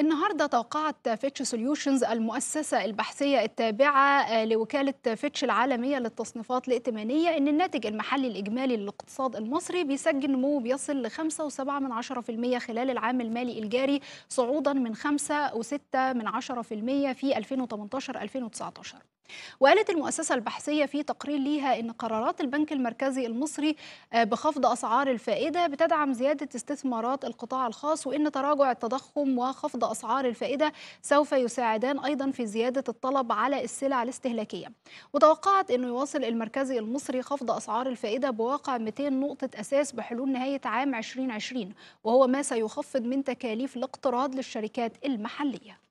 النهارده توقعت فيتش سوليوشنز المؤسسه البحثيه التابعه آه، لوكاله فيتش العالميه للتصنيفات الائتمانيه ان الناتج المحلي الاجمالي للاقتصاد المصري بيسجل نمو بيصل ل 5.7 من خلال العام المالي الجاري صعودا من 5.6 من في 2018 2019 وقالت المؤسسة البحثية في تقرير ليها أن قرارات البنك المركزي المصري آه، بخفض أسعار الفائدة بتدعم زيادة استثمارات القطاع الخاص وأن تراجع التضخم وخفض أسعار الفائدة سوف يساعدان أيضا في زيادة الطلب على السلع الاستهلاكية وتوقعت أنه يواصل المركزي المصري خفض أسعار الفائدة بواقع 200 نقطة أساس بحلول نهاية عام 2020 وهو ما سيخفض من تكاليف الاقتراض للشركات المحلية